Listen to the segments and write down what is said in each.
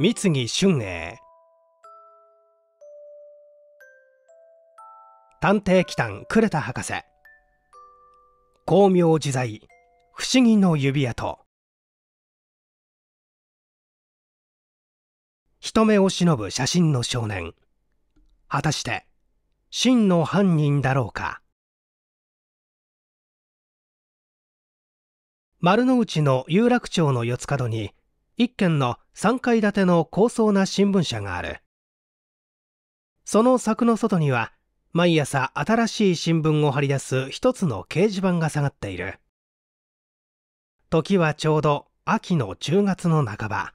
三木俊英探偵機関呉田博士巧妙自在不思議の指跡人目を忍ぶ写真の少年果たして真の犯人だろうか丸の内の有楽町の四つ角に一軒の3階建ての高層な新聞社があるその柵の外には毎朝新しい新聞を貼り出す一つの掲示板が下がっている時はちょうど秋の10月の半ば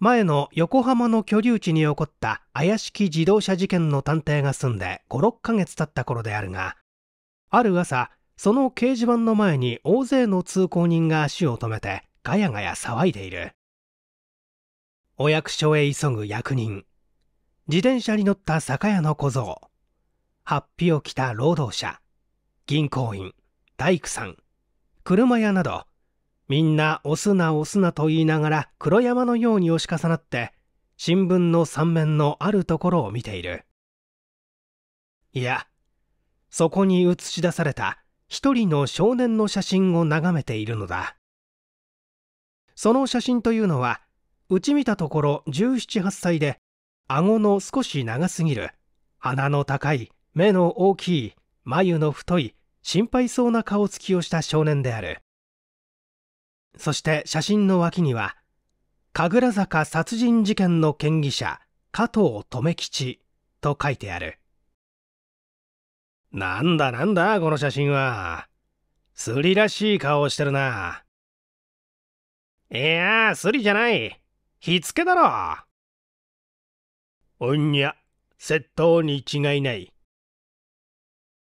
前の横浜の居留地に起こった怪しき自動車事件の探偵が住んで56ヶ月経った頃であるがある朝その掲示板の前に大勢の通行人が足を止めてガヤガヤ騒いでいるお役所へ急ぐ役人自転車に乗った酒屋の小僧ハッピを着た労働者銀行員大工さん車屋などみんな押すな押すなと言いながら黒山のように押し重なって新聞の3面のあるところを見ているいやそこに映し出された一人の少年の写真を眺めているのだその写真というのはうち見たところ17、8歳で、顎の少し長すぎる、鼻の高い、目の大きい、眉の太い、心配そうな顔つきをした少年である。そして写真の脇には、神楽坂殺人事件の嫌疑者、加藤留吉と書いてある。なんだなんだ、この写真は。スリらしい顔をしてるな。いやー、スリじゃない。火付けだろおんにゃ窃盗に違いない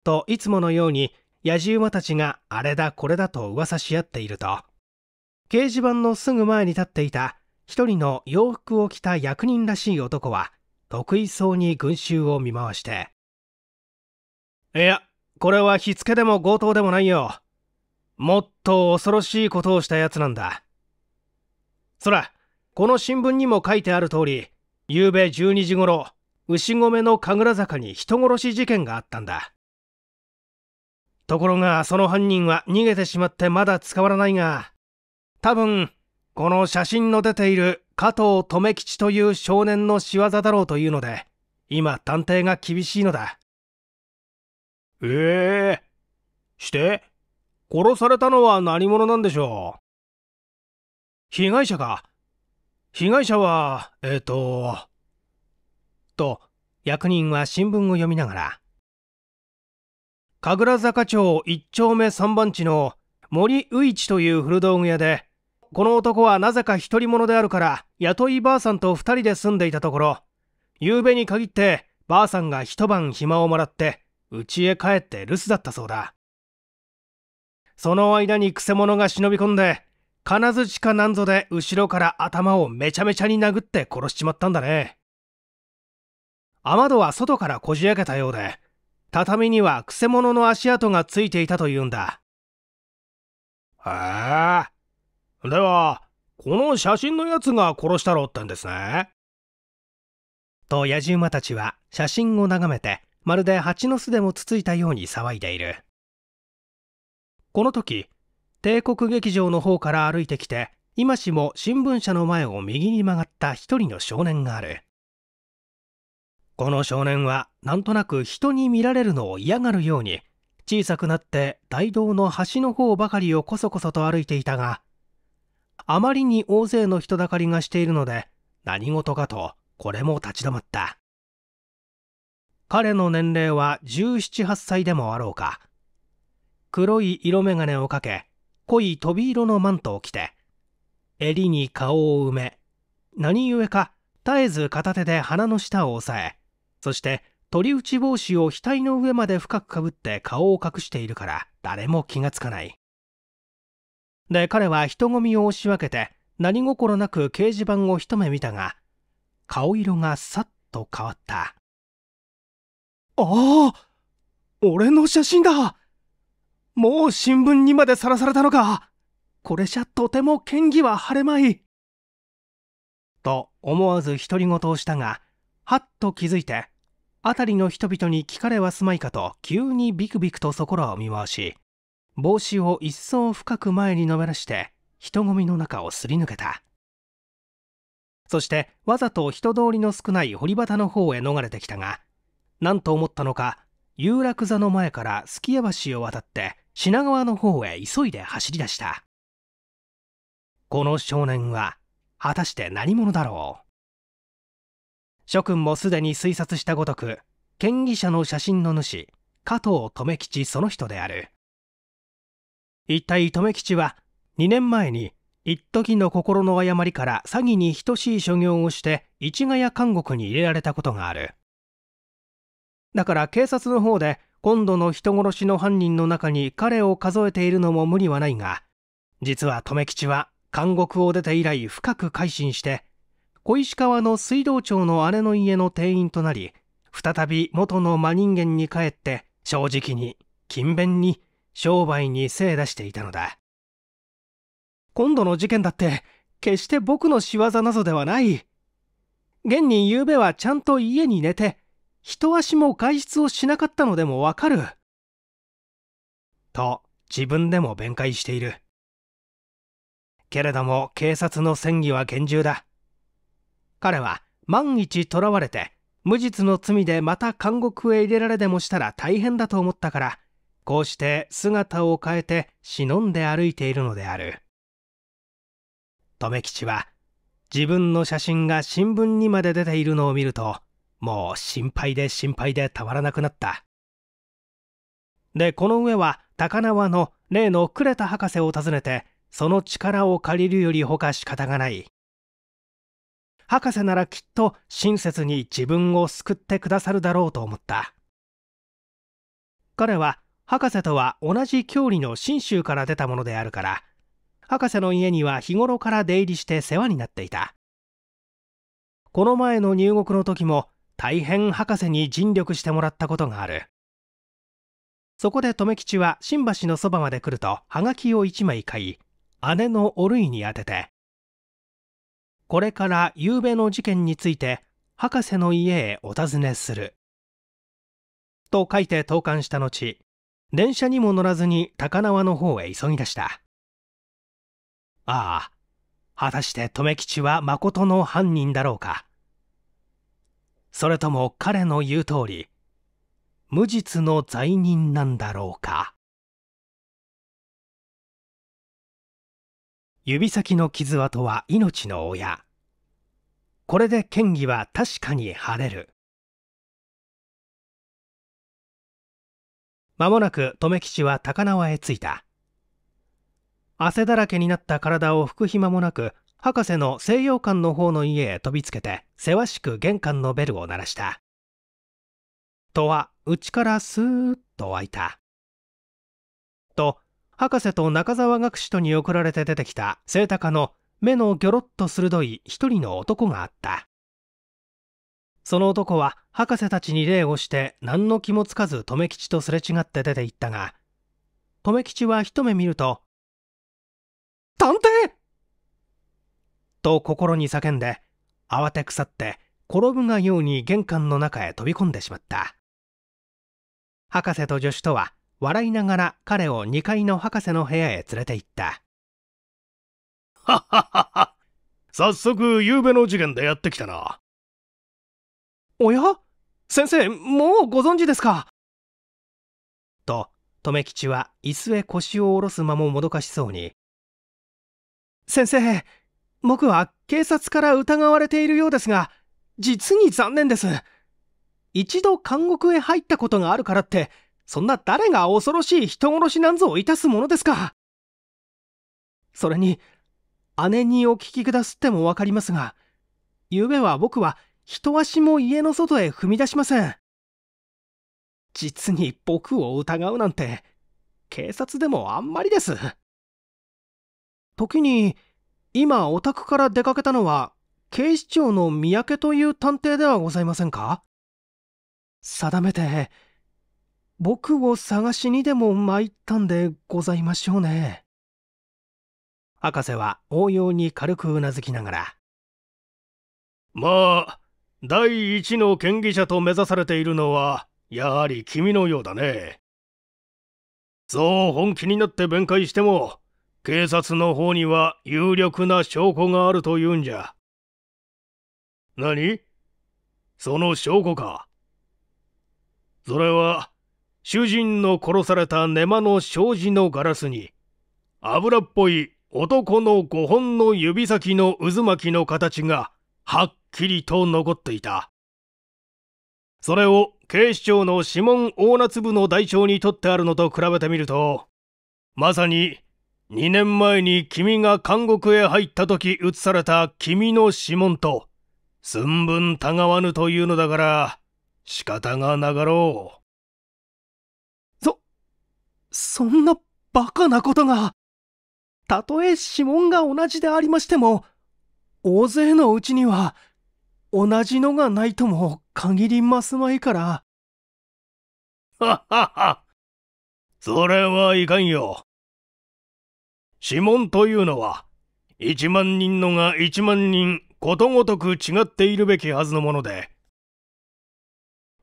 といつものようにやじ馬たちがあれだこれだと噂し合っていると掲示板のすぐ前に立っていた一人の洋服を着た役人らしい男は得意そうに群衆を見回して「いやこれは火付けでも強盗でもないよもっと恐ろしいことをしたやつなんだそらこの新聞にも書いてある通り、昨べ12時頃、牛込の神楽坂に人殺し事件があったんだ。ところが、その犯人は逃げてしまってまだ捕まらないが、多分、この写真の出ている加藤留吉という少年の仕業だろうというので、今探偵が厳しいのだ。ええー、して殺されたのは何者なんでしょう被害者が被害者は、えっ、ー、と、と、役人は新聞を読みながら、神楽坂町1丁目3番地の森宇一という古道具屋で、この男はなぜか独り者であるから、雇いばあさんと2人で住んでいたところ、夕べに限ってばあさんが一晩暇をもらって、家へ帰って留守だったそうだ。その間にくせ者が忍び込んで、金槌かなんぞで後ろから頭をめちゃめちゃに殴って殺しちまったんだね。雨戸は外からこじ開けたようで、畳にはくせ者の足跡がついていたというんだ。へえ。では、この写真のやつが殺したろってんですね。と野じ馬たちは写真を眺めて、まるで蜂の巣でもつついたように騒いでいる。この時、帝国劇場の方から歩いてきて今しも新聞社の前を右に曲がった一人の少年があるこの少年はなんとなく人に見られるのを嫌がるように小さくなって大道の端の方ばかりをこそこそと歩いていたがあまりに大勢の人だかりがしているので何事かとこれも立ち止まった彼の年齢は1 7 8歳でもあろうか黒い色眼鏡をかけ濃い飛び色のマントを着て襟に顔を埋め何故か絶えず片手で鼻の下を押さえそして鳥打ち帽子を額の上まで深くかぶって顔を隠しているから誰も気がつかないで彼は人混みを押し分けて何心なく掲示板を一目見たが顔色がさっと変わったああ俺の写真だもう新聞にまでさらされたのかこれじゃとても嫌疑は晴れまい。と思わず独り言をしたがはっと気づいて辺りの人々に聞かれはすまいかと急にビクビクとそこらを見回し帽子を一層深く前にのめらして人混みの中をすり抜けたそしてわざと人通りの少ない堀端の方へ逃れてきたが何と思ったのか有楽座の前から数寄屋橋を渡って品川の方へ急いで走り出したこの少年は果たして何者だろう諸君もすでに推察したごとく権利者の写真の主加藤留吉その人である一体留吉は2年前に一時の心の誤りから詐欺に等しい所業をして市ヶ谷監獄に入れられたことがあるだから警察の方で今度の人殺しの犯人の中に彼を数えているのも無理はないが実は留吉は監獄を出て以来深く改心して小石川の水道町の姉の家の店員となり再び元の真人間に帰って正直に勤勉に商売に精出していたのだ今度の事件だって決して僕の仕業などではない現に昨夜はちゃんと家に寝て一足も外出をしなかったのでもわかる。と自分でも弁解している。けれども警察の戦議は厳重だ。彼は万一囚われて無実の罪でまた監獄へ入れられでもしたら大変だと思ったから、こうして姿を変えて忍んで歩いているのである。留吉は自分の写真が新聞にまで出ているのを見ると、もう心配で心配でたまらなくなった。で、この上は高輪の例の呉田博士を訪ねて、その力を借りるよりほか仕方がない。博士ならきっと親切に自分を救ってくださるだろうと思った。彼は博士とは同じ郷里の信州から出たものであるから博士の家には日頃から出入りして世話になっていたこの前の入国の時も大変博士に尽力してもらったことがあるそこで留吉は新橋のそばまで来るとはがきを1枚買い姉のおるいに宛ててこれから夕べの事件について博士の家へお尋ねすると書いて投函した後電車にも乗らずに高輪の方へ急ぎ出したああ果たして留吉は誠の犯人だろうかそれとも彼の言う通り無実の罪人なんだろうか指先の傷跡は命の親これで嫌疑は確かに晴れる間もなく留吉は高輪へ着いた汗だらけになった体を拭く暇もなく博士の西洋館の方の家へ飛びつけてせわしく玄関のベルを鳴らした戸は内からスーッと開いたと博士と中沢学士とに送られて出てきた清高の目のギョロッと鋭い一人の男があったその男は博士たちに礼をして何の気もつかず留吉とすれ違って出て行ったが留吉は一目見ると「探偵と心に叫んで慌て腐って転ぶがように玄関の中へ飛び込んでしまった博士と助手とは笑いながら彼を2階の博士の部屋へ連れて行ったはっはっはっは早速夕べの事件でやってきたなおや先生もうご存知ですかと留吉は椅子へ腰を下ろす間ももどかしそうに「先生僕は警察から疑われているようですが、実に残念です。一度監獄へ入ったことがあるからって、そんな誰が恐ろしい人殺しなんぞをいたすものですか。それに、姉にお聞きくだすってもわかりますが、昨夜は僕は一足も家の外へ踏み出しません。実に僕を疑うなんて、警察でもあんまりです。時に、今お宅から出かけたのは警視庁の三宅という探偵ではございませんか定めて僕を探しにでも参ったんでございましょうね博士は応用に軽くうなずきながらまあ第一の嫌疑者と目指されているのはやはり君のようだねそう本気になって弁解しても警察の方には有力な証拠があるというんじゃ。何その証拠か。それは、主人の殺された根間の障子のガラスに、油っぽい男の5本の指先の渦巻きの形がはっきりと残っていた。それを警視庁の指紋大夏部の台帳に取ってあるのと比べてみると、まさに2年前に君が監獄へ入った時移された君の指紋と、寸分たがわぬというのだから、仕方がなかろう。そ、そんなバカなことが。たとえ指紋が同じでありましても、大勢のうちには、同じのがないとも限りますまいから。はっはっは。それはいかんよ。指紋というのは、一万人のが一万人ことごとく違っているべきはずのもので、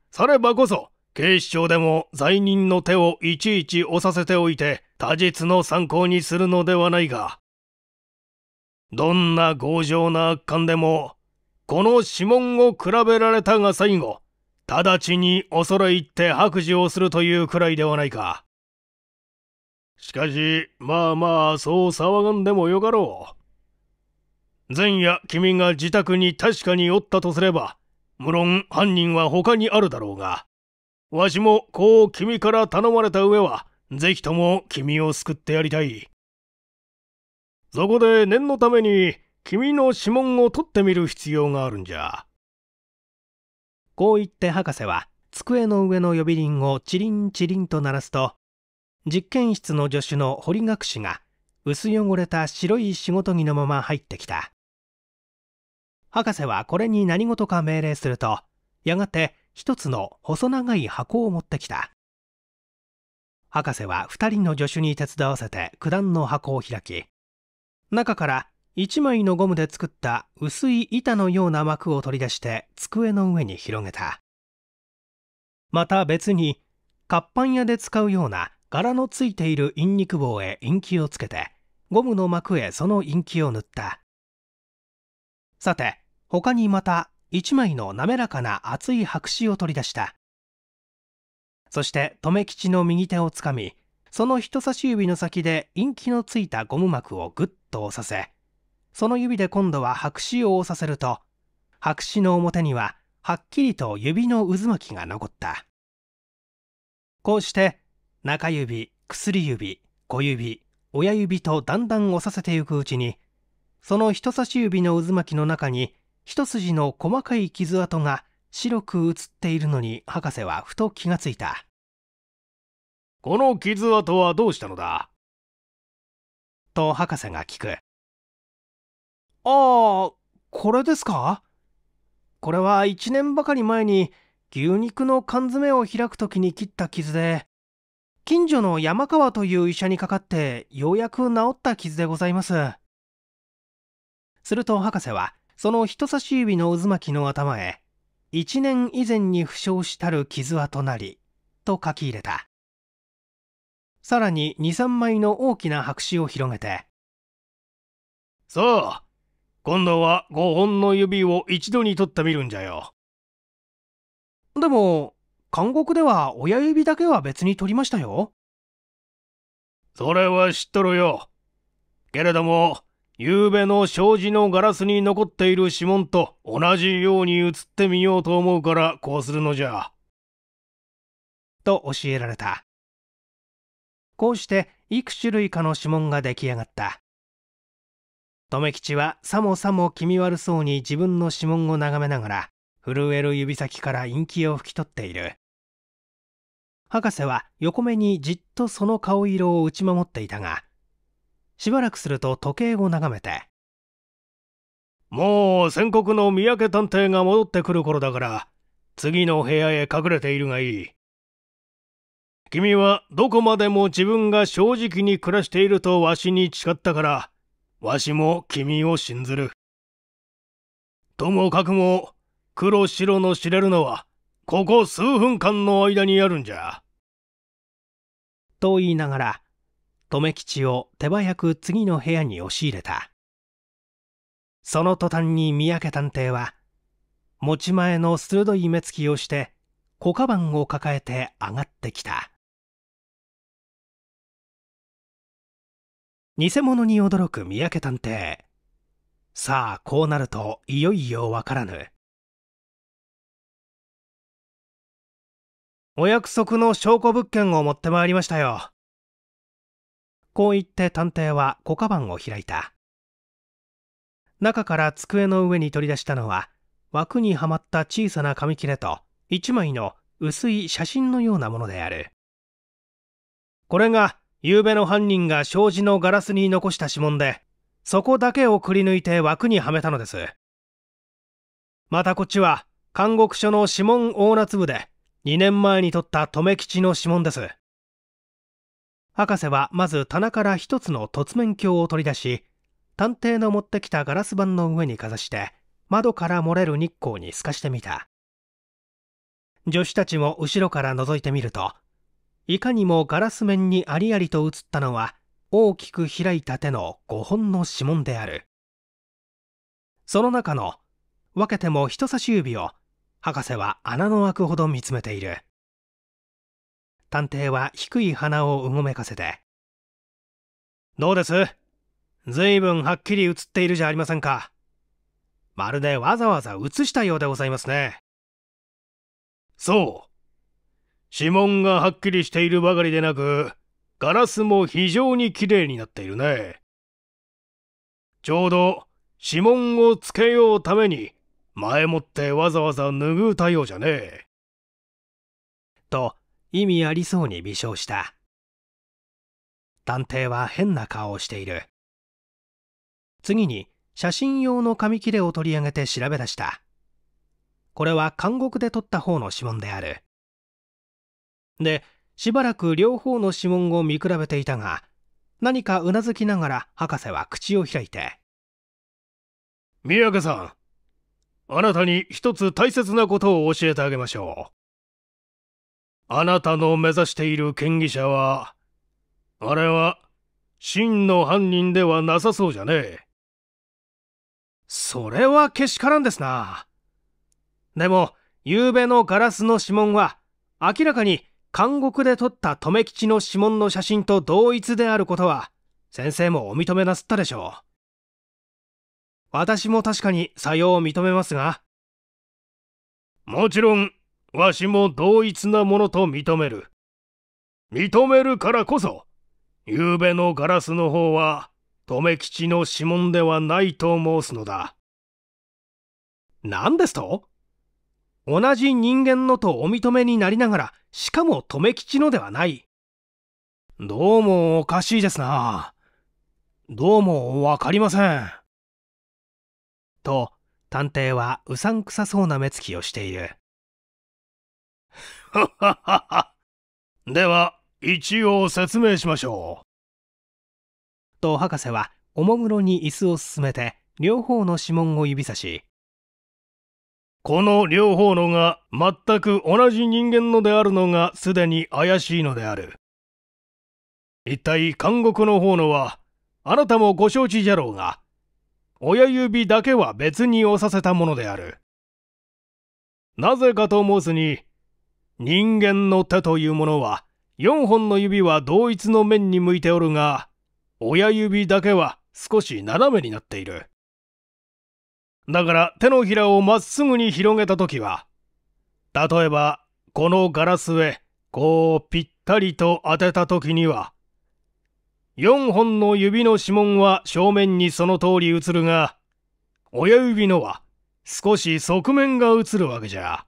さればこそ、警視庁でも罪人の手をいちいち押させておいて、他実の参考にするのではないが、どんな強情な悪感でも、この指紋を比べられたが最後、直ちに恐れ入って白状するというくらいではないか。しかし、まあまあ、そう騒がんでもよかろう。前夜、君が自宅に確かにおったとすれば、無論犯人は他にあるだろうが、わしもこう君から頼まれた上は、ぜひとも君を救ってやりたい。そこで念のために、君の指紋を取ってみる必要があるんじゃ。こう言って博士は、机の上の呼び鈴をチリンチリンと鳴らすと、実験室の助手の堀学士が薄汚れた白い仕事着のまま入ってきた博士はこれに何事か命令するとやがて一つの細長い箱を持ってきた博士は2人の助手に手伝わせて九段の箱を開き中から1枚のゴムで作った薄い板のような膜を取り出して机の上に広げたまた別に活版屋で使うような柄のついている陰肉棒へ陰気をつけてゴムの膜へその陰気を塗ったさて他にまた1枚の滑らかな厚い白紙を取り出したそして留吉の右手をつかみその人差し指の先で陰気のついたゴム膜をぐっと押させその指で今度は白紙を押させると白紙の表にははっきりと指の渦巻きが残ったこうして中指薬指小指親指とだんだん押させていくうちにその人差し指の渦巻きの中に一筋の細かい傷跡が白く映っているのに博士はふと気がついたこの傷跡はどうしたのだと博士が聞くああこれですかこれは1年ばかり前に牛肉の缶詰を開く時に切った傷で近所の山川という医者にかかってようやく治った傷でございますすると博士はその人差し指の渦巻きの頭へ1年以前に負傷したる傷跡なりと書き入れたさらに23枚の大きな白紙を広げてさあ今度は5本の指を一度に取ってみるんじゃよでも監獄では親指だけは別に取りましたよ。それは知っとるよ。けれども、昨べの障子のガラスに残っている指紋と同じように映ってみようと思うからこうするのじゃ。と教えられた。こうして幾種類かの指紋が出来上がった。留吉はさもさも気味悪そうに自分の指紋を眺めながら震える指先から陰気を拭き取っている博士は横目にじっとその顔色を打ち守っていたがしばらくすると時計を眺めて「もう宣告の三宅探偵が戻ってくる頃だから次の部屋へ隠れているがいい」「君はどこまでも自分が正直に暮らしているとわしに誓ったからわしも君を信ずる」ともかくも黒白の知れるのはここ数分間の間にやるんじゃ。と言いながら、留吉を手早く次の部屋に押し入れた。その途端に三宅探偵は、持ち前の鋭い目つきをして、小カバンを抱えて上がってきた。偽物に驚く三宅探偵。さあ、こうなるといよいよわからぬ。お約束の証拠物件を持ってまいりましたよ。こう言って探偵は小カバンを開いた。中から机の上に取り出したのは、枠にはまった小さな紙切れと、一枚の薄い写真のようなものである。これが、昨べの犯人が障子のガラスに残した指紋で、そこだけをくり抜いて枠にはめたのです。またこっちは、監獄署の指紋大夏部で、2年前に取った留吉の指紋です。博士はまず棚から一つの凸面鏡を取り出し、探偵の持ってきたガラス板の上にかざして、窓から漏れる日光に透かしてみた。助手たちも後ろから覗いてみると、いかにもガラス面にありありと映ったのは、大きく開いた手の5本の指紋である。その中の、分けても人差し指を博士は穴の開くほど見つめている探偵は低い鼻をうごめかせてどうですずいぶんはっきり映っているじゃありませんかまるでわざわざ映したようでございますねそう指紋がはっきりしているばかりでなくガラスも非常にきれいになっているねちょうど指紋をつけようために前もってわざわざ拭うたようじゃねえ。と、意味ありそうに微笑した。探偵は変な顔をしている。次に、写真用の紙切れを取り上げて調べ出した。これは監獄で取った方の指紋である。で、しばらく両方の指紋を見比べていたが、何かうなずきながら博士は口を開いて。宮家さん、あなたに一つ大切なことを教えてあげましょう。あなたの目指している権疑者は、あれは真の犯人ではなさそうじゃねえ。それはけしからんですな。でも、昨べのガラスの指紋は、明らかに監獄で撮った留吉の指紋の写真と同一であることは、先生もお認めなすったでしょう。私も確かに作用を認めますが。もちろん、わしも同一なものと認める。認めるからこそ、昨べのガラスの方は、留吉の指紋ではないと申すのだ。何ですと同じ人間のとお認めになりながら、しかも留吉のではない。どうもおかしいですな。どうもわかりません。と探偵はうさんくさそうな目つきをしている。では、一応説明しましょう。と博士はおもむろに椅子を進めて両方の指紋を指さし、この両方のが全く同じ人間のであるのがすでに怪しいのである。一体監獄の方のは、あなたもご承知じゃろうが、親指だけは別に押させたものである。なぜかと申すに、人間の手というものは、4本の指は同一の面に向いておるが、親指だけは少し斜めになっている。だから手のひらをまっすぐに広げたときは、例えばこのガラスへこうぴったりと当てたときには、4本の指の指紋は正面にその通り映るが、親指のは少し側面が映るわけじゃ。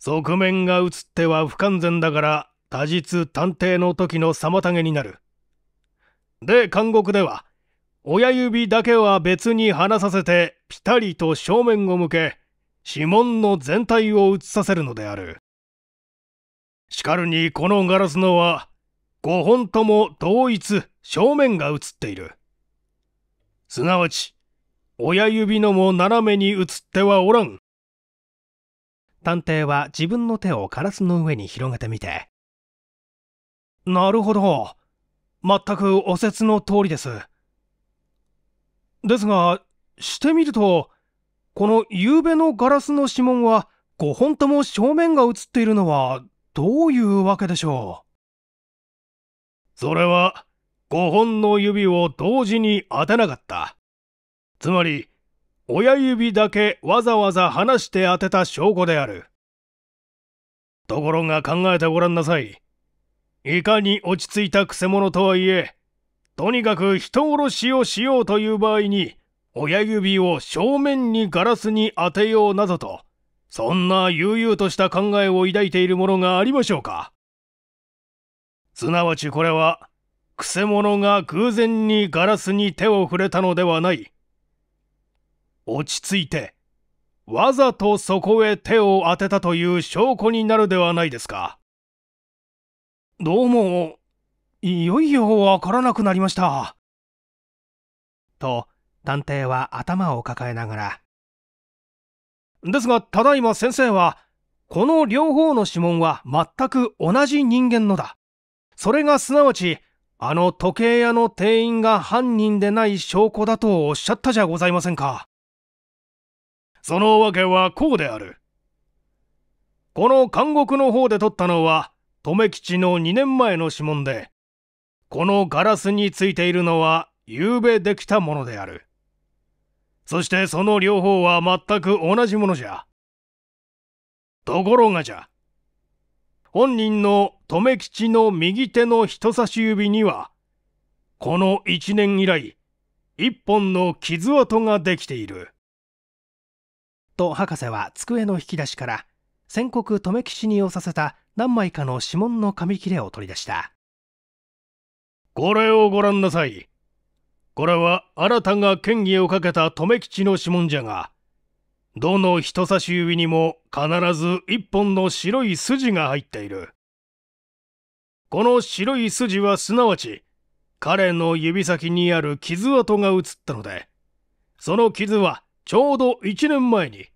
側面が映っては不完全だから多実探偵の時の妨げになる。で、監獄では、親指だけは別に離させてピタリと正面を向け、指紋の全体を映させるのである。しかるにこのガラスのは、5本とも同一正面が写っているすなわち親指のも斜めに写ってはおらん探偵は自分の手をガラスの上に広げてみてなるほど全くお説の通りですですがしてみるとこの夕べのガラスの指紋は5本とも正面が写っているのはどういうわけでしょうそれは5本の指を同時に当てなかった。つまり、親指だけわざわざ離して当てた証拠である。ところが考えてごらんなさい。いかに落ち着いたくせ者とはいえ、とにかく人殺しをしようという場合に、親指を正面にガラスに当てようなどと、そんな悠々とした考えを抱いているものがありましょうか。すなわちこれは、くせ者が偶然にガラスに手を触れたのではない。落ち着いて、わざとそこへ手を当てたという証拠になるではないですか。どうも、いよいよわからなくなりました。と、探偵は頭を抱えながら。ですが、ただいま先生は、この両方の指紋は全く同じ人間のだ。それがすなわちあの時計屋の店員が犯人でない証拠だとおっしゃったじゃございませんかそのわけはこうであるこの監獄の方で撮ったのは留吉の2年前の指紋でこのガラスについているのは昨夜できたものであるそしてその両方は全く同じものじゃところがじゃ本人の留吉の右手の人差し指にはこの1年以来一本の傷跡ができている。と博士は机の引き出しから宣告留吉に寄させた何枚かの指紋の紙切れを取り出したこれをご覧なさいこれは新たが権疑をかけた留吉の指紋じゃがどの人差し指にも必ず一本の白い筋が入っているこの白い筋はすなわち、彼の指先にある傷跡が映ったので、その傷はちょうど1年前に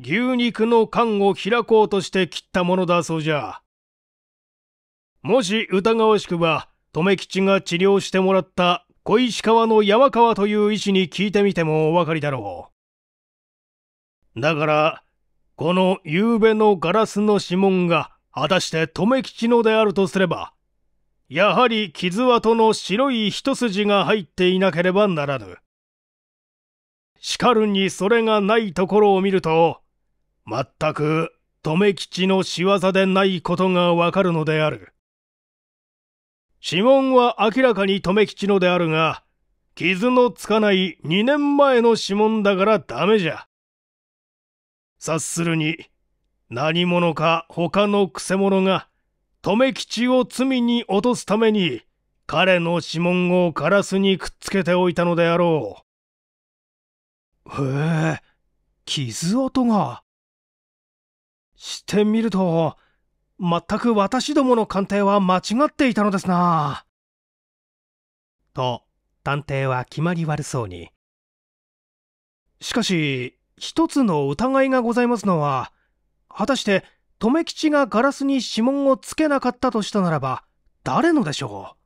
牛肉の缶を開こうとして切ったものだそうじゃ。もし疑わしくば、留吉が治療してもらった小石川の山川という医師に聞いてみてもお分かりだろう。だから、この夕べのガラスの指紋が果たして止め吉のであるとすれば、やはり傷跡の白い一筋が入っていなければならぬ。しかるにそれがないところを見ると、全く止め吉の仕業でないことがわかるのである。指紋は明らかに止め吉のであるが、傷のつかない二年前の指紋だからダメじゃ。察するに、何者か他のくせ者が留吉を罪に落とすために彼の指紋をカラスにくっつけておいたのであろう。へえ、傷跡が。してみると、全く私どもの鑑定は間違っていたのですな。と、探偵は決まり悪そうに。しかし、一つの疑いがございますのは、果たして留吉がガラスに指紋をつけなかったとしたならば誰のでしょう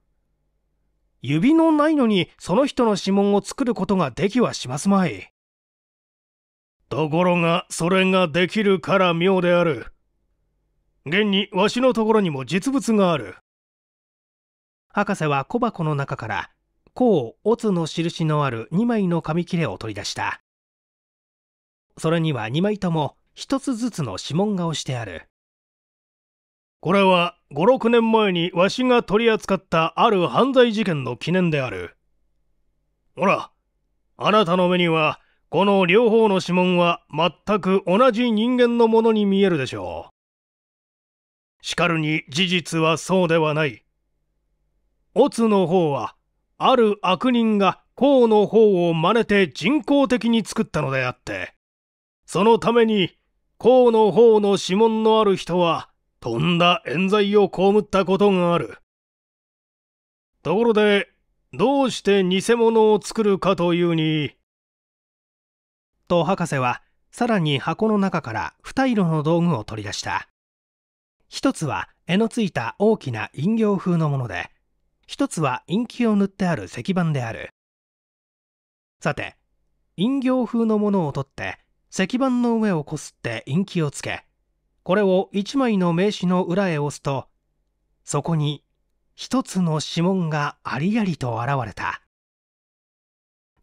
指のないのにその人の指紋を作ることができはしますまいところがそれができるから妙である現にわしのところにも実物がある博士は小箱の中から甲乙の印のある2枚の紙切れを取り出したそれには2枚とも一つずつの指紋が押してあるこれは56年前にわしが取り扱ったある犯罪事件の記念であるほらあなたの目にはこの両方の指紋は全く同じ人間のものに見えるでしょうしかるに事実はそうではないオツの方はある悪人が甲の方を真似て人工的に作ったのであってそのために甲の方の指紋のある人は、とんだ冤罪を被ったことがある。ところで、どうして偽物を作るかというに。と博士は、さらに箱の中から二色の道具を取り出した。一つは絵のついた大きな飲形風のもので、一つは陰気を塗ってある石板である。さて、飲料風のものを取って、石板の上をこすってインキをつけこれを1枚の名刺の裏へ押すとそこに一つの指紋がありありと現れた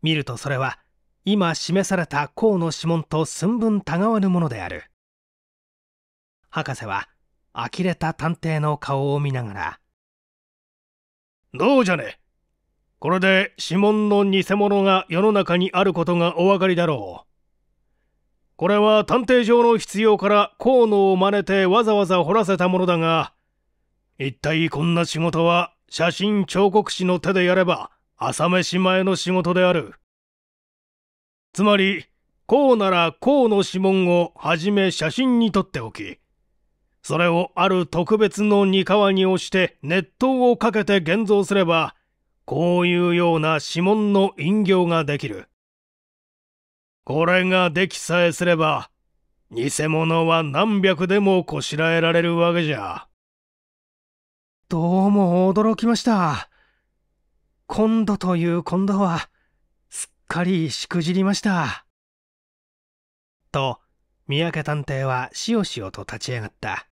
見るとそれは今示された甲の指紋と寸分たがわぬものである博士は呆れた探偵の顔を見ながら「どうじゃねこれで指紋の偽物が世の中にあることがお分かりだろう」これは探偵上の必要から河野を真似てわざわざ掘らせたものだが一体こんな仕事は写真彫刻師の手でやれば朝飯前の仕事であるつまりこうなら河野指紋をはじめ写真に撮っておきそれをある特別の二皮に押して熱湯をかけて現像すればこういうような指紋の隠形ができるこれができさえすれば、偽物は何百でもこしらえられるわけじゃ。どうも驚きました。今度という今度は、すっかりしくじりました。と、三宅探偵はしおしおと立ち上がった。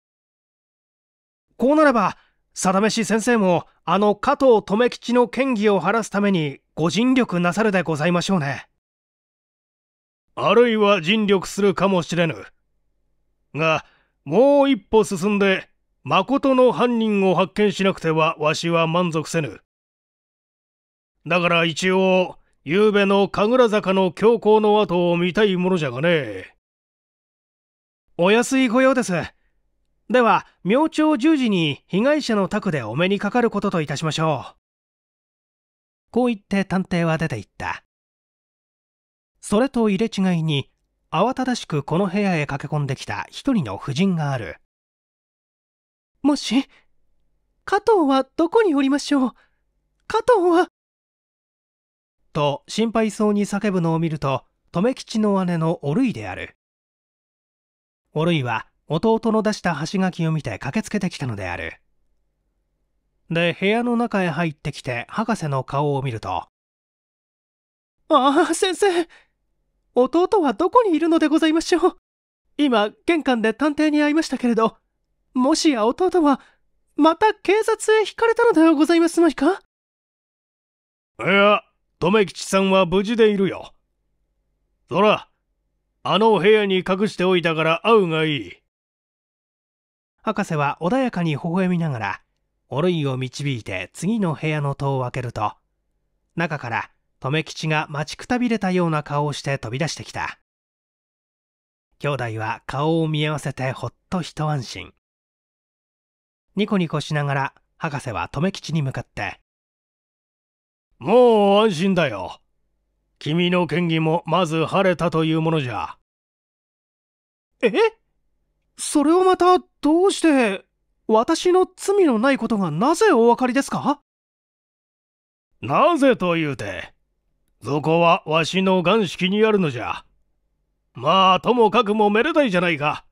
こうなれば、定し先生もあの加藤留吉の嫌疑を晴らすためにご尽力なさるでございましょうね。あるいは尽力するかもしれぬ。が、もう一歩進んで、誠の犯人を発見しなくてはわしは満足せぬ。だから一応、昨べの神楽坂の教皇の跡を見たいものじゃがね。お安い御用です。では、明朝10時に被害者の宅でお目にかかることといたしましょう。こう言って探偵は出て行った。それと入れ違いに慌ただしくこの部屋へ駆け込んできた一人の婦人があるもし加藤はどこにおりましょう加藤はと心配そうに叫ぶのを見ると留吉の姉のおるいであるおるいは弟の出した箸書きを見て駆けつけてきたのであるで部屋の中へ入ってきて博士の顔を見ると「ああ先生弟はどこにいるのでございましょう今、玄関で探偵に会いましたけれど、もしや弟は、また警察へ引かれたのではございますまいかいや、留吉さんは無事でいるよ。そら、あの部屋に隠しておいたから会うがいい。博士は穏やかに微笑みながら、おるいを導いて次の部屋の戸を開けると、中から留吉が待ちくたびれたような顔をして飛び出してきた。兄弟は顔を見合わせてほっと一安心。ニコニコしながら博士は留吉に向かって、もう安心だよ。君の嫌疑もまず晴れたというものじゃ。えそれをまたどうして私の罪のないことがなぜお分かりですかなぜというてそこはわしの岩式にあるのじゃ。まあともかくもめでたいじゃないか。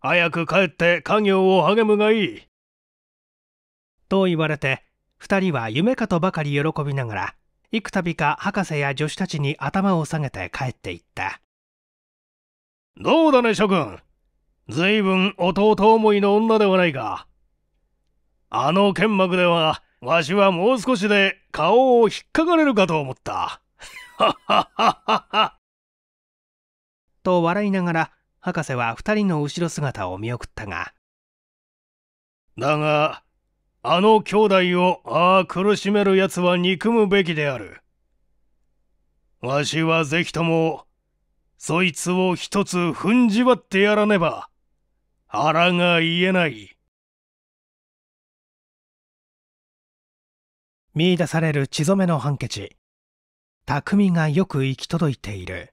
早く帰って家業を励むがいい。と言われて2人は夢かとばかり喜びながら幾度か博士や助手たちに頭を下げて帰っていったどうだね諸君随分弟思いの女ではないかあの剣幕ではわしはもう少しで顔を引っかかれるかと思った。ははははと笑いながら、博士は二人の後ろ姿を見送ったが。だが、あの兄弟をああ苦しめる奴は憎むべきである。わしはぜひとも、そいつを一つ踏んじばってやらねば、腹が言えない。見出される血染めの判決匠がよく行き届いている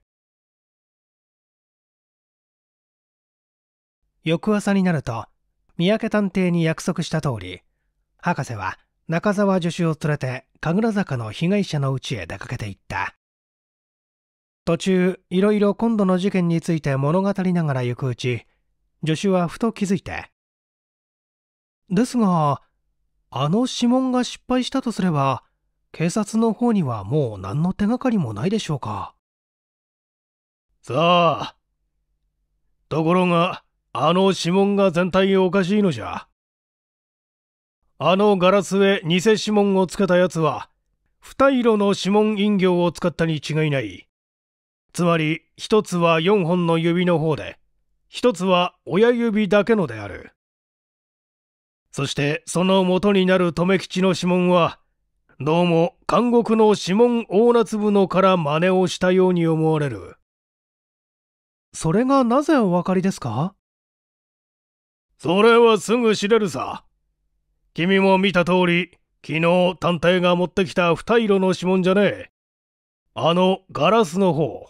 翌朝になると三宅探偵に約束した通り博士は中沢助手を連れて神楽坂の被害者の家へ出かけていった途中いろいろ今度の事件について物語りながら行くうち助手はふと気づいてですがあの指紋が失敗したとすれば警察の方にはもう何の手がかりもないでしょうかさあところがあの指紋が全体おかしいのじゃあのガラスへ偽指紋をつけたやつは二色の指紋飲料を使ったに違いないつまり一つは4本の指の方で一つは親指だけのであるそしてその元になる留吉の指紋はどうも監獄の指紋大夏部のから真似をしたように思われるそれがなぜお分かりですかそれはすぐ知れるさ君も見た通り昨日探偵が持ってきた二色の指紋じゃねえあのガラスの方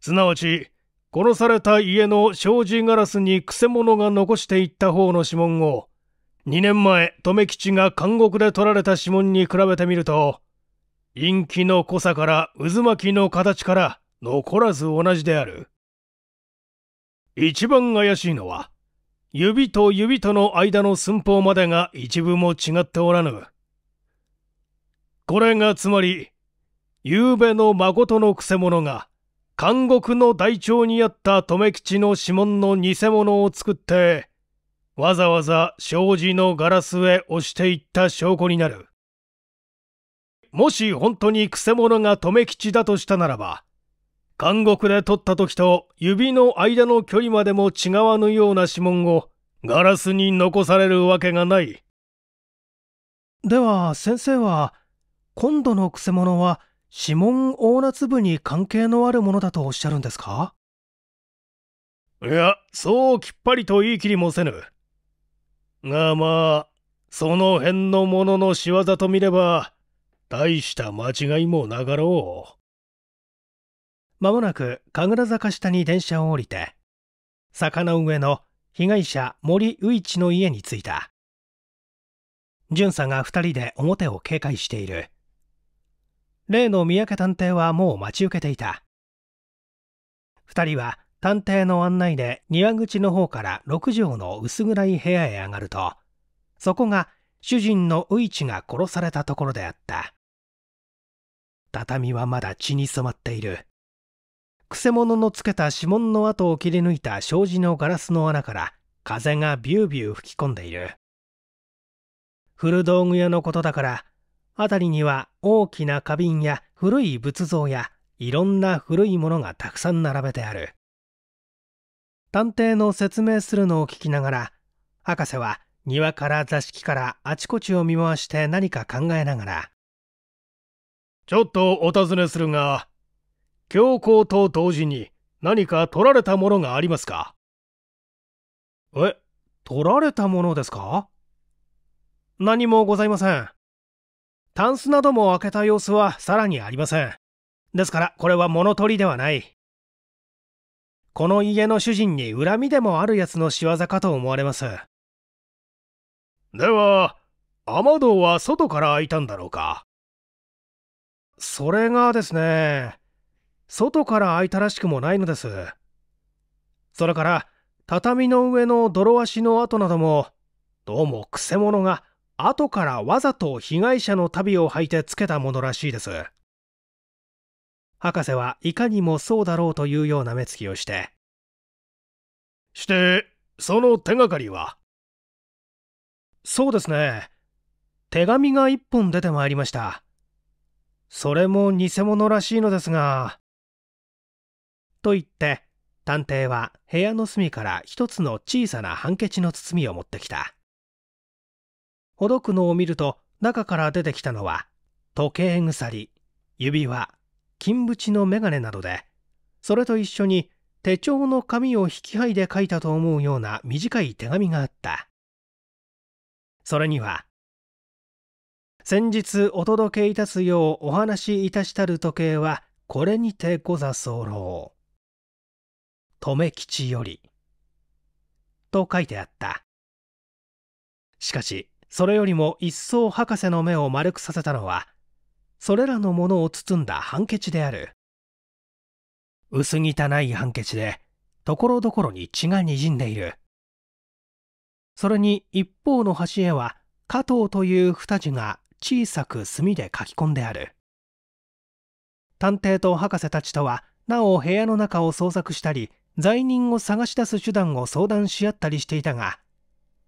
すなわち殺された家の障子ガラスにくせ者が残していった方の指紋を2年前留吉が監獄で取られた指紋に比べてみると陰気の濃さから渦巻きの形から残らず同じである一番怪しいのは指と指との間の寸法までが一部も違っておらぬこれがつまり昨べの誠のくせ者が監獄の台帳にあった留吉の指紋の偽物を作ってわざわざ障子のガラスへ押していった証拠になる。もし本当にくせ者が留吉だとしたならば、監獄で取った時と指の間の距離までも違わぬような指紋をガラスに残されるわけがない。では先生は、今度のくせ者は指紋オーナ部に関係のあるものだとおっしゃるんですかいや、そうきっぱりと言い切りもせぬ。がまあその辺の者の仕業と見れば大した間違いもなかろうまもなく神楽坂下に電車を降りて坂の上の被害者森宇一の家に着いた巡査が2人で表を警戒している例の三宅探偵はもう待ち受けていた2人は探偵の案内で庭口の方から6畳の薄暗い部屋へ上がると、そこが主人のウイチが殺されたところであった。畳はまだ血に染まっている。くせ者のつけた指紋の跡を切り抜いた障子のガラスの穴から風がビュービュー吹き込んでいる。古道具屋のことだから、辺りには大きな花瓶や古い仏像やいろんな古いものがたくさん並べてある。探偵の説明するのを聞きながら博士は庭から座敷からあちこちを見回して何か考えながらちょっとお尋ねするが教皇と同時に何か取られたものがありますかえ取られたものですか何もございませんタンスなども開けた様子はさらにありませんですからこれは物取りではないこの家の主人に恨みでもあるやつの仕業かと思われますでは雨戸は外から開いたんだろうかそれがですね外から開いたらしくもないのですそれから畳の上の泥足の跡などもどうもくせ者が後からわざと被害者の足袋を履いてつけたものらしいです博士はいかにもそうだろうというような目つきをしてして、その手がかりはそうですね。手紙が一本出てまいりました。それも偽物らしいのですが。と言って、探偵は部屋の隅から一つの小さなハンケチの包みを持ってきた。ほどくのを見ると、中から出てきたのは、時計鎖、指輪、金縁のメガネなどで、それと一緒に手帳の紙を引き剥いで書いたと思うような短い手紙があったそれには先日お届けいたすようお話しいたしたる時計はこれにてござ候留吉よりと書いてあったしかしそれよりも一層博士の目を丸くさせたのはそれらのものを包んだハンケチである薄汚い判決でところどころに血がにじんでいるそれに一方の端へは加藤という二字が小さく墨で書き込んである探偵と博士たちとはなお部屋の中を捜索したり罪人を探し出す手段を相談し合ったりしていたが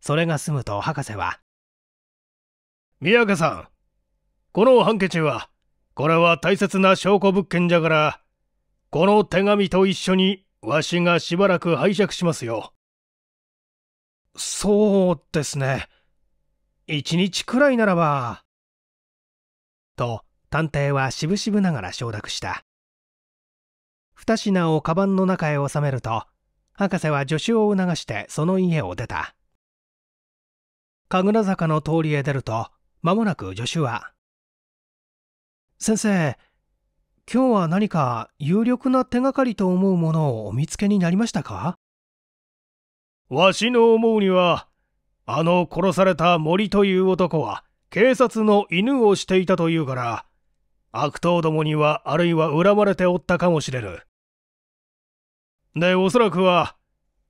それが済むと博士は「宮家さんこの判決はこれは大切な証拠物件じゃからこの手紙と一緒にわしがしばらく拝借しますよ。そうですね。一日くらいならば。と、探偵はしぶしぶながら承諾した。二品をカバンの中へ収めると、博士は助手を促してその家を出た。神楽坂の通りへ出ると、間もなく助手は、先生、今日は何か有力な手がかりと思うものをお見つけになりましたかわしの思うにはあの殺された森という男は警察の犬をしていたというから悪党どもにはあるいは恨まれておったかもしれぬ。でおそらくは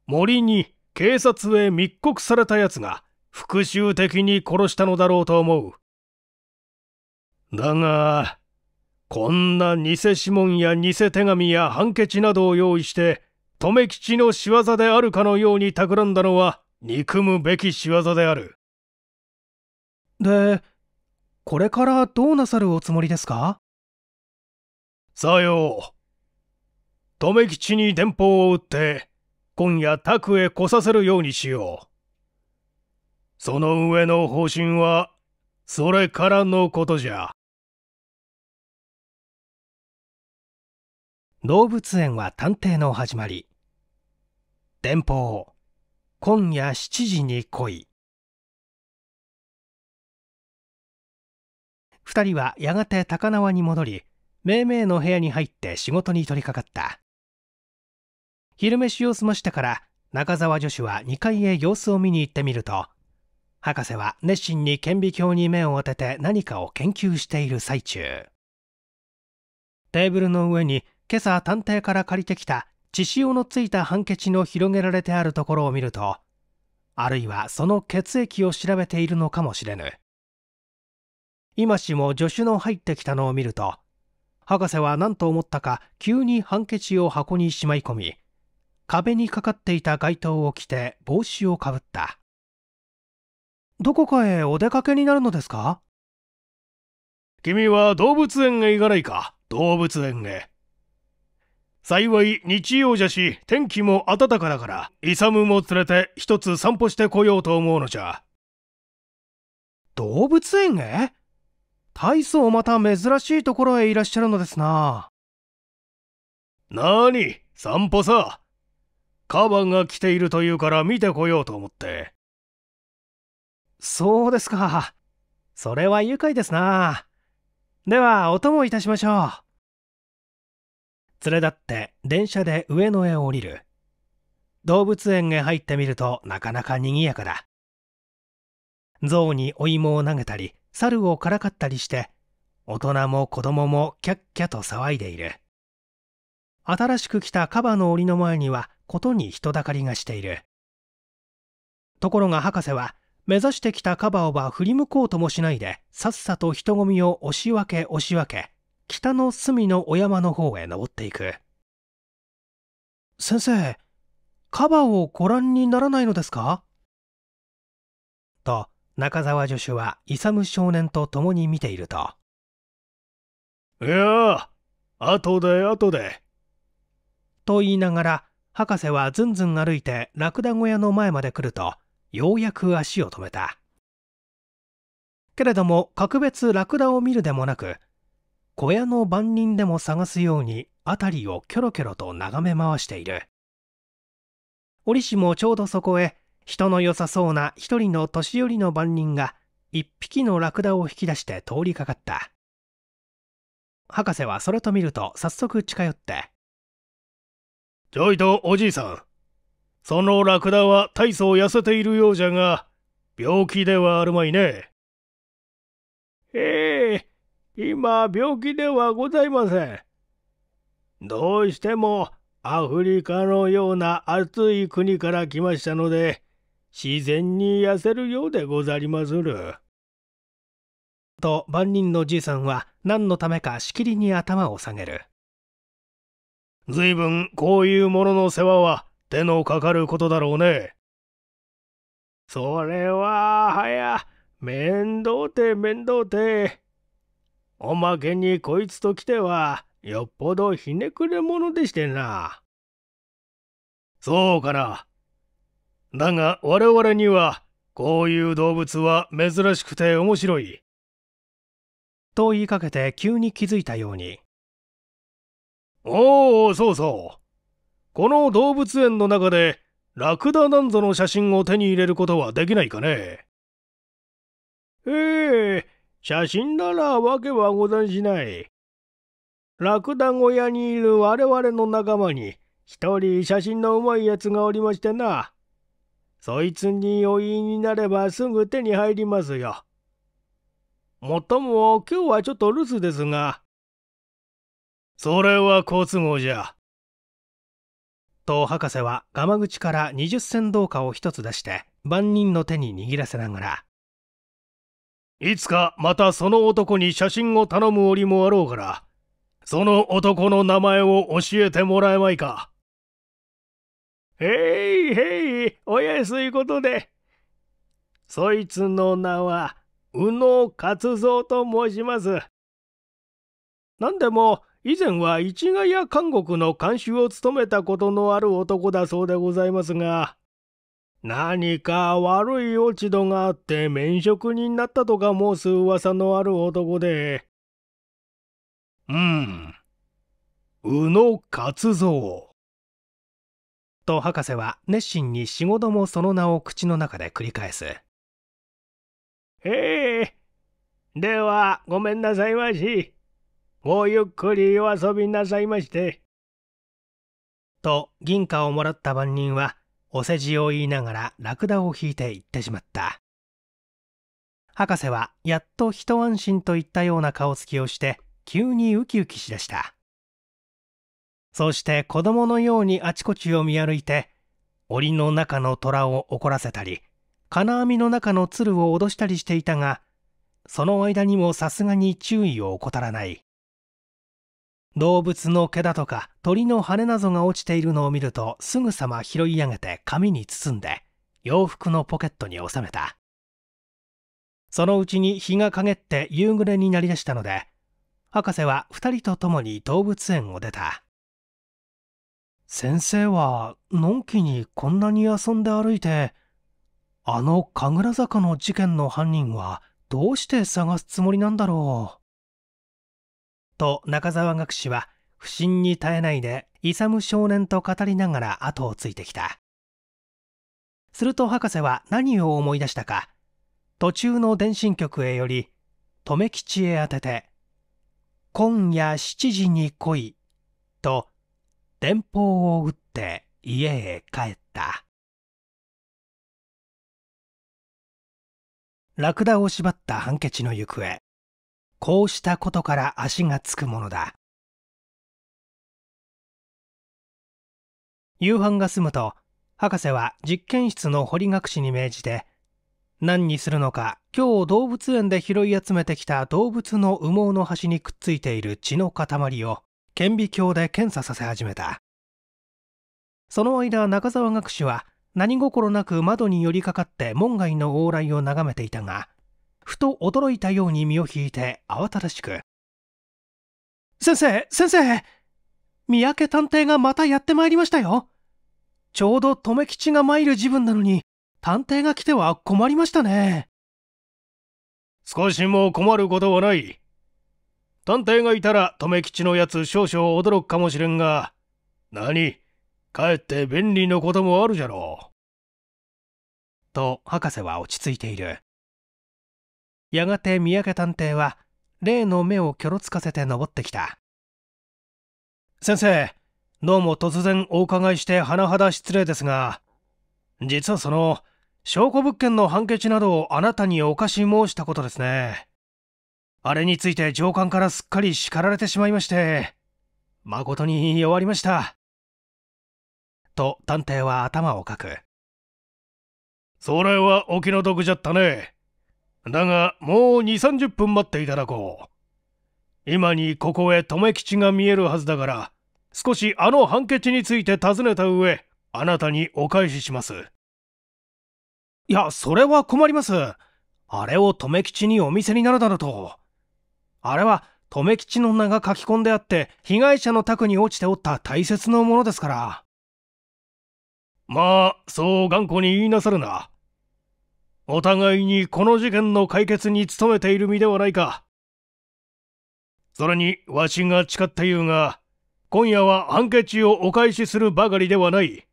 森に警察へ密告されたやつが復讐的に殺したのだろうと思う。だがこんな偽指紋や偽手紙や判決などを用意して、留吉の仕業であるかのように企んだのは憎むべき仕業である。で、これからどうなさるおつもりですかさよう。留吉に電報を打って、今夜宅へ来させるようにしよう。その上の方針は、それからのことじゃ。動物園は探偵の始まり電報今夜7時に来い2人はやがて高輪に戻り命名の部屋に入って仕事に取り掛かった昼飯を済ましてから中澤女子は2階へ様子を見に行ってみると博士は熱心に顕微鏡に目を当てて何かを研究している最中テーブルの上に今朝探偵から借りてきた血潮のついたハンケチの広げられてあるところを見るとあるいはその血液を調べているのかもしれぬ今しも助手の入ってきたのを見ると博士は何と思ったか急にハンケチを箱にしまい込み壁にかかっていた街灯を着て帽子をかぶったどこかへお出かけになるのですか君は動物園へ行かないか動物園へ幸い日曜じゃし天気も暖かだからイサムも連れて一つ散歩してこようと思うのじゃ動物園へ大層また珍しいところへいらっしゃるのですな何散歩さカバンが来ているというから見てこようと思ってそうですかそれは愉快ですなではお供いたしましょう連れ立って電車で上野へ降りる動物園へ入ってみるとなかなか賑やかだ象にお芋を投げたり猿をからかったりして大人も子供もキャッキャと騒いでいる新しく来たカバの檻の前にはことに人だかりがしているところが博士は目指してきたカバオは振り向こうともしないでさっさと人混みを押し分け押し分け北の隅のお山の方へ登っていく先生カバをご覧にならないのですかと中澤助手は勇少年と共に見ているといや後で後でと言いながら博士はずんずん歩いてラクダ小屋の前まで来るとようやく足を止めたけれども格別ラクダを見るでもなく小屋の番人でも探すように辺りをキョロキョロと眺め回している折しもちょうどそこへ人の良さそうな一人の年寄りの番人が一匹のラクダを引き出して通りかかった博士はそれと見ると早速近寄って「ちょいとおじいさんそのラクダは大層痩せているようじゃが病気ではあるまいね」ええ今病気ではございません。どうしてもアフリカのような暑い国から来ましたので、自然に痩せるようでござりまする。と万人のじいさんは何のためかしきりに頭を下げる。随分こういうものの世話は手のかかることだろうね。それははや面倒て面倒て。おまけにこいつときてはよっぽどひねくれ者でしてな。そうかな。だが我々にはこういう動物は珍しくて面白い。と言いかけて急に気づいたように。おお、そうそう。この動物園の中でラクダなんぞの写真を手に入れることはできないかね。ええ写真ならわけはござんしない。ラクダ小屋にいる我々の仲間に、一人写真のうまいやつがおりましてな。そいつにお言いになればすぐ手に入りますよ。もっとも今日はちょっと留守ですが。それは好都合じゃ。と博士はガマ口から二十銭銅貨を一つ出して万人の手に握らせながらいつかまたその男に写真を頼む折もあろうから、その男の名前を教えてもらえまいか。へいへい、お安いことで。そいつの名は、宇野勝蔵と申します。何でも、以前は市ヶ谷監獄の監修を務めたことのある男だそうでございますが、何か悪い落ち度があって免職になったとか申す噂のある男で。うん。宇野勝蔵。と博士は熱心に仕事もその名を口の中で繰り返す。へえ。では、ごめんなさいまし。ごゆっくりお遊びなさいまして。と、銀貨をもらった番人は、お世辞を言いながらラクダを引いて行ってしまった博士はやっと一安心といったような顔つきをして急にウキウキしだしたそして子供のようにあちこちを見歩いて檻の中の虎を怒らせたり金網の中の鶴を脅したりしていたがその間にもさすがに注意を怠らない動物の毛だとか鳥の羽などが落ちているのを見るとすぐさま拾い上げて紙に包んで洋服のポケットに収めたそのうちに日が陰って夕暮れになりだしたので博士は2人と共に動物園を出た先生はのんきにこんなに遊んで歩いてあの神楽坂の事件の犯人はどうして探すつもりなんだろうと中沢学士は不審に耐えないで勇少年と語りながら後をついてきたすると博士は何を思い出したか途中の電信局へより留吉へ当てて「今夜7時に来い」と電報を打って家へ帰ったラクダを縛った判決の行方こうしたことから足がつくものだ夕飯が済むと博士は実験室の掘り隠しに命じて何にするのか今日動物園で拾い集めてきた動物の羽毛の端にくっついている血の塊を顕微鏡で検査させ始めたその間中沢学士は何心なく窓に寄りかかって門外の往来を眺めていたがふと驚いたように身を引いて慌ただしく「先生先生三宅探偵がまたやってまいりましたよちょうど留吉が参る時分なのに探偵が来ては困りましたね」少しも困ることはない探偵がいたら留吉のやつ少々驚くかもしれんが何かえって便利なこともあるじゃろうと博士は落ち着いているやがて三宅探偵は例の目をキョロつかせて登ってきた先生どうも突然お伺いして甚だ失礼ですが実はその証拠物件の判決などをあなたにお貸し申したことですねあれについて上官からすっかり叱られてしまいまして誠に弱りましたと探偵は頭をかくそれはお気の毒じゃったねだがもう2 3 0分待っていただこう今にここへ止め吉が見えるはずだから少しあの判決について尋ねた上あなたにお返ししますいやそれは困りますあれを止め吉にお見せになるだろうとあれは止め吉の名が書き込んであって被害者の宅に落ちておった大切なものですからまあそう頑固に言いなさるなお互いにこの事件の解決に努めている身ではないか。それに、わしが誓って言うが、今夜は判決をお返しするばかりではない。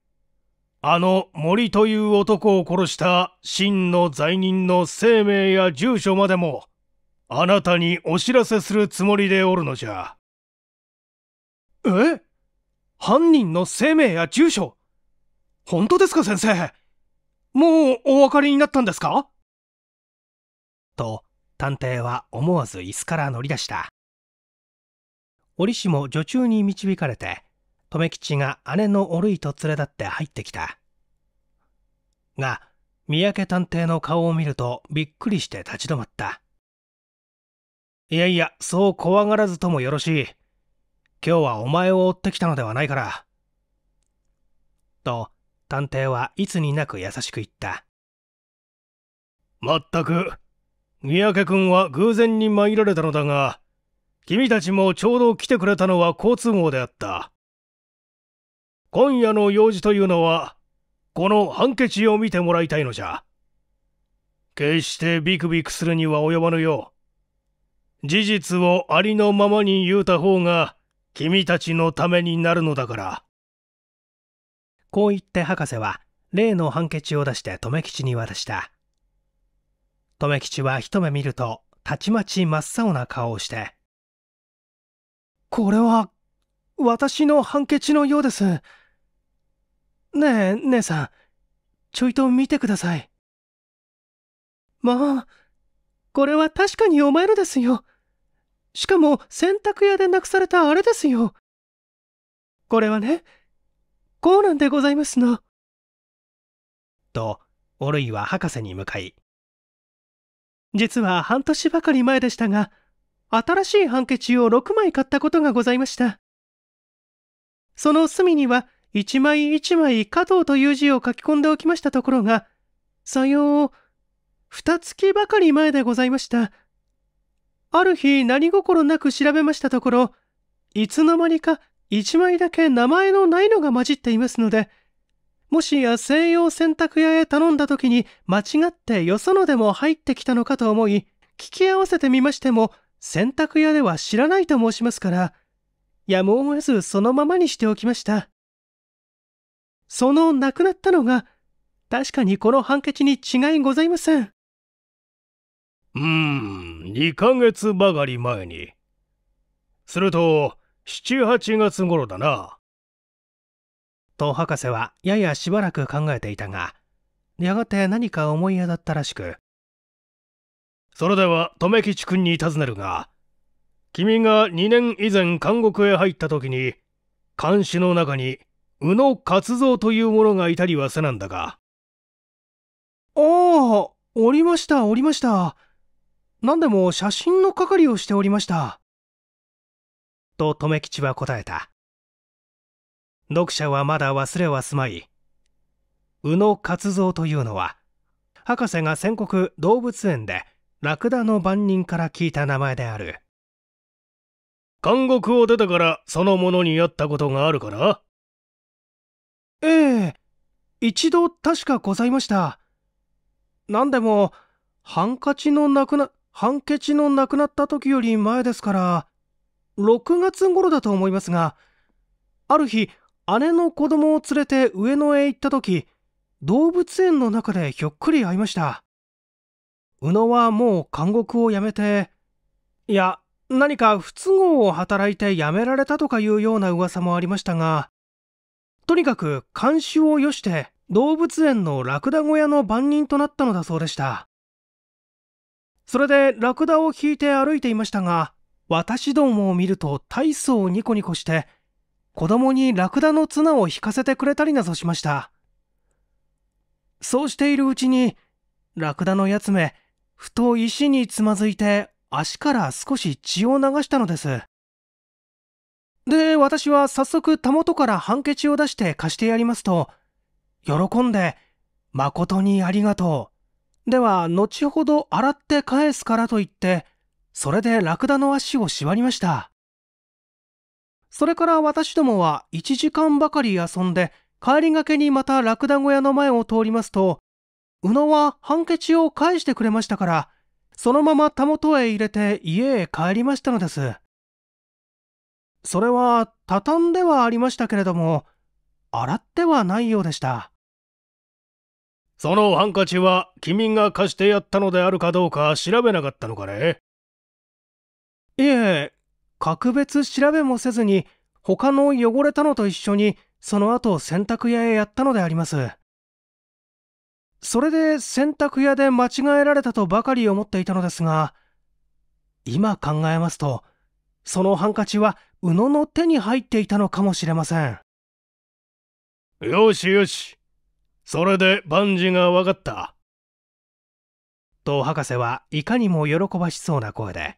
あの森という男を殺した真の罪人の生命や住所までも、あなたにお知らせするつもりでおるのじゃ。え犯人の生命や住所本当ですか先生もうお分かりになったんですかと、探偵は思わず椅子から乗り出した。折しも女中に導かれて、留吉が姉のおるいと連れ立って入ってきた。が、三宅探偵の顔を見るとびっくりして立ち止まった。いやいや、そう怖がらずともよろしい。今日はお前を追ってきたのではないから。と、探偵はいつになく優しく言った。まったく、三宅君は偶然に参られたのだが、君たちもちょうど来てくれたのは交通号であった。今夜の用事というのは、この判決を見てもらいたいのじゃ。決してビクビクするには及ばぬよう。事実をありのままに言うた方が、君たちのためになるのだから。こう言って博士は例の判決を出して留吉に渡した留吉は一目見るとたちまち真っ青な顔をして「これは私の判決のようです」ねえ姉さんちょいと見てくださいまあこれは確かにお前のですよしかも洗濯屋でなくされたあれですよこれはねこうなんでございますの。と、おるいは博士に向かい、実は半年ばかり前でしたが、新しいハンケチを6枚買ったことがございました。その隅には、一枚一枚加藤という字を書き込んでおきましたところが、さよう、二月ばかり前でございました。ある日何心なく調べましたところ、いつの間にか1枚だけ名前のないのが混じっていますので、もしや西洋洗濯屋へ頼んだ時に間違ってよそのでも入ってきたのかと思い、聞き合わせてみましても、洗濯屋では知らないと申しますから、やむを得ずそのままにしておきました。その亡くなったのが、確かにこの判決に違いございません。うーん、2ヶ月ばかり前に。すると、78月頃だな。と博士はややしばらく考えていたがやがて何か思い当たったらしくそれでは留吉君に尋ねるが君が2年以前監獄へ入った時に監視の中に宇野勝蔵という者がいたりはせなんだがああおりましたおりました何でも写真の係をしておりましたと留吉は答えた読者はまだ忘れはすまい宇野勝蔵というのは博士が戦国動物園でラクダの番人から聞いた名前である監獄を出たからそのものにやったことがあるかなええ一度確かございました何でもハンカチのなくなハンケチのなくなった時より前ですから6月頃だと思いますがある日姉の子供を連れて上野へ行った時動物園の中でひょっくり会いました宇野はもう監獄を辞めていや何か不都合を働いて辞められたとかいうような噂もありましたがとにかく監視をよして動物園のラクダ小屋の番人となったのだそうでしたそれでラクダを引いて歩いていましたが私どもを見ると大層ニコニコして、子供にラクダの綱を引かせてくれたりなどしました。そうしているうちに、ラクダのやつめ、ふと石につまずいて足から少し血を流したのです。で、私は早速たもとからハンケチを出して貸してやりますと、喜んで、誠にありがとう。では、後ほど洗って返すからと言って、それでラクダの足を縛りました。それから私どもは1時間ばかり遊んで、帰りがけにまたラクダ小屋の前を通りますと、宇野はハンケチを返してくれましたから、そのままたもとへ入れて家へ帰りましたのです。それは畳んではありましたけれども、洗ってはないようでした。そのハンカチは君が貸してやったのであるかどうか調べなかったのかねいえ、格別調べもせずに、他の汚れたのと一緒に、その後洗濯屋へやったのであります。それで洗濯屋で間違えられたとばかり思っていたのですが、今考えますと、そのハンカチは宇野の手に入っていたのかもしれません。よしよし。それで万事が分かった。と博士はいかにも喜ばしそうな声で、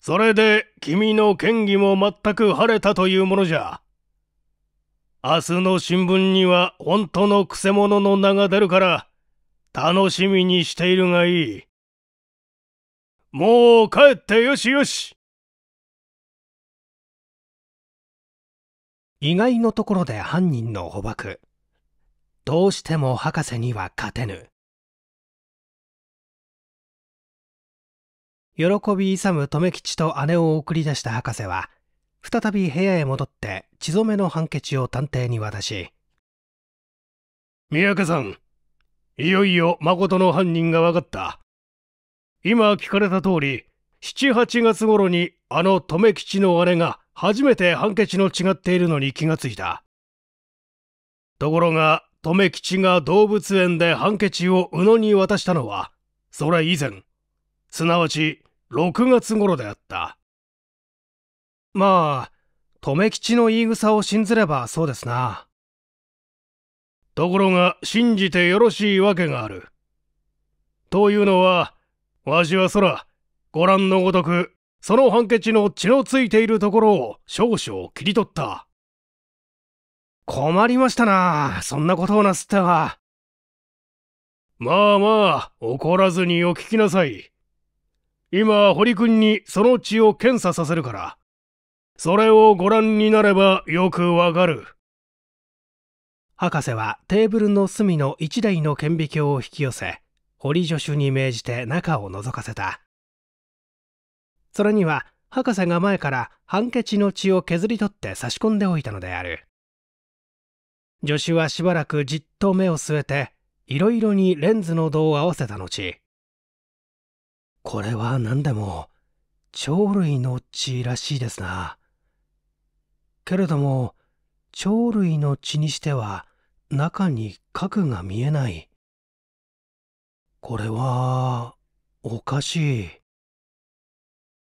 それで君の嫌疑も全く晴れたというものじゃ。明日の新聞には本当のくせ者の名が出るから、楽しみにしているがいい。もう帰ってよしよし意外のところで犯人の捕獲。どうしても博士には勝てぬ。喜び勇む留吉と姉を送り出した博士は、再び部屋へ戻って血染めの判決を探偵に渡し、三宅さん、いよいよ誠の犯人が分かった。今聞かれた通り、7、8月頃にあの留吉の姉が初めて判決の違っているのに気がついた。ところが、留吉が動物園で判決を宇野に渡したのは、それ以前、すなわち6月頃であった。まあ、留吉の言い草を信ずればそうですな。ところが、信じてよろしいわけがある。というのは、わしはそら、ご覧のごとく、その判決の血のついているところを少々切り取った。困りましたな、そんなことをなすっては。まあまあ、怒らずにお聞きなさい。今、堀君にその血を検査させるから。それをご覧になればよくわかる。博士はテーブルの隅の一台の顕微鏡を引き寄せ、堀助手に命じて中を覗かせた。それには、博士が前からハンケチの血を削り取って差し込んでおいたのである。助手はしばらくじっと目を据えて、いろいろにレンズの度を合わせた後、これは何でも鳥類の血らしいですな。けれども鳥類の血にしては中に核が見えない。これはおかしい。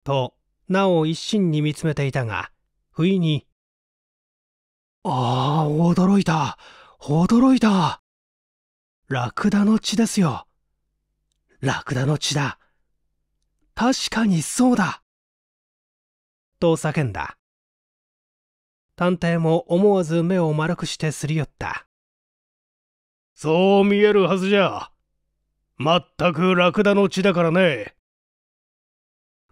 となお一心に見つめていたが不意に「ああ驚いた驚いたラクダの血ですよラクダの血だ確かにそうだと叫んだ探偵も思わず目を丸くしてすり寄ったそう見えるはずじゃまったくラクダの血だからね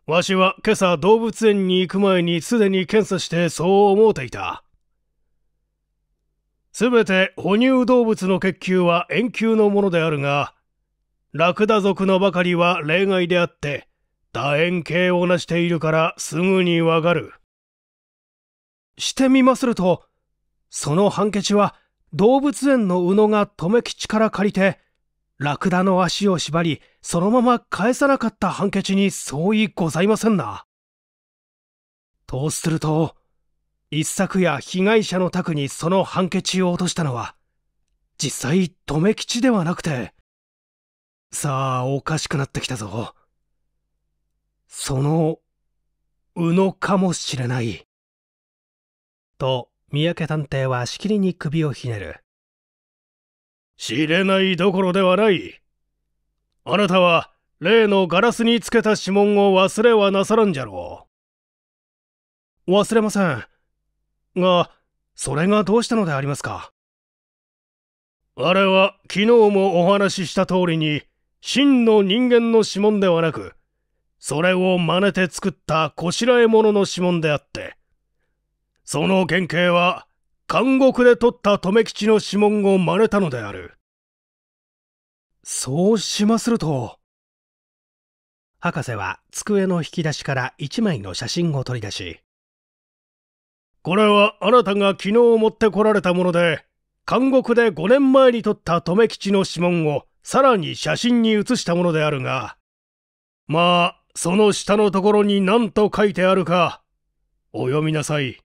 わしは今朝動物園に行く前にすでに検査してそう思うていたすべて哺乳動物の血球は円球のものであるがラクダ族のばかりは例外であって楕円形をなしているからすぐにわかる。してみますると、そのハンケチは動物園の宇野が留吉から借りて、ラクダの足を縛り、そのまま返さなかったハンケチに相違ございませんな。とすると、一昨夜被害者の宅にそのハンケチを落としたのは、実際留吉ではなくて、さあおかしくなってきたぞ。その、宇野かもしれない。と、三宅探偵はしきりに首をひねる。知れないどころではない。あなたは、例のガラスにつけた指紋を忘れはなさらんじゃろう。忘れません。が、それがどうしたのでありますかあれは昨日もお話しした通りに真の人間の指紋ではなくそれを真似て作ったこしらえものの指紋であって、その原型は、監獄で取った留吉の指紋を真似たのである。そうしますると。博士は机の引き出しから一枚の写真を取り出し、これはあなたが昨日持ってこられたもので、監獄で5年前に撮った留吉の指紋をさらに写真に写したものであるが、まあ、その下のところに何と書いてあるか、お読みなさい。へ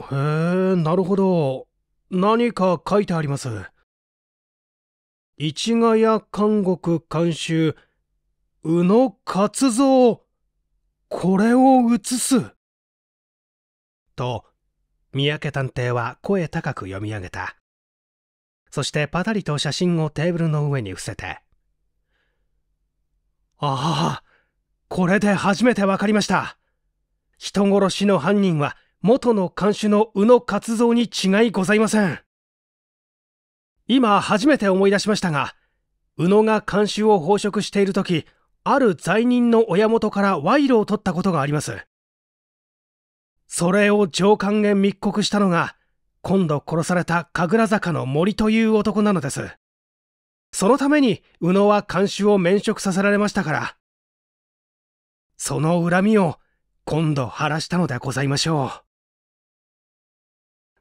え、なるほど。何か書いてあります。市ヶ谷監獄監修、宇野勝蔵、これを写す。と、三宅探偵は声高く読み上げた。そしてパタリと写真をテーブルの上に伏せて、ああ、これで初めて分かりました。人殺しの犯人は元の看守の宇野勝蔵に違いございません。今初めて思い出しましたが、宇野が看守を飽食している時、ある罪人の親元から賄賂を取ったことがあります。それを上官へ密告したのが、今度殺された神楽坂の森という男なのです。そのために、宇野は監修を免職させられましたから。その恨みを、今度晴らしたのでございましょ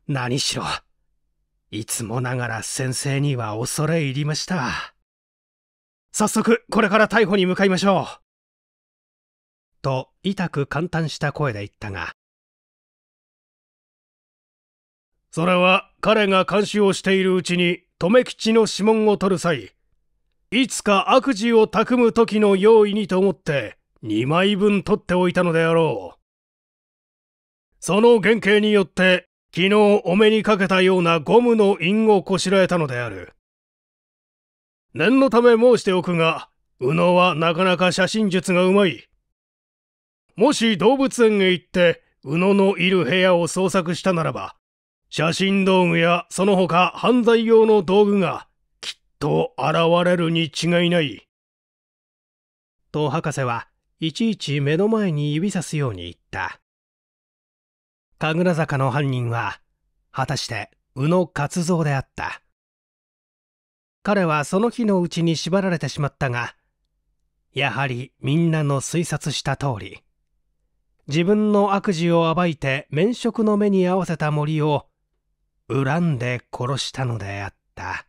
う。何しろ、いつもながら先生には恐れ入りました。早速、これから逮捕に向かいましょう。と、痛く簡単した声で言ったが、それは彼が監視をしているうちに留吉の指紋を取る際いつか悪事をたくむ時の用意にと思って2枚分取っておいたのであろうその原型によって昨日お目にかけたようなゴムの印をこしらえたのである念のため申しておくが宇野はなかなか写真術がうまいもし動物園へ行って宇野のいる部屋を捜索したならば写真道具やその他犯罪用の道具がきっと現れるに違いない。と博士はいちいち目の前に指さすように言った。神楽坂の犯人は果たして宇野勝蔵であった。彼はその日のうちに縛られてしまったが、やはりみんなの推察した通り、自分の悪事を暴いて免職の目に合わせた森を恨んで殺したのであった。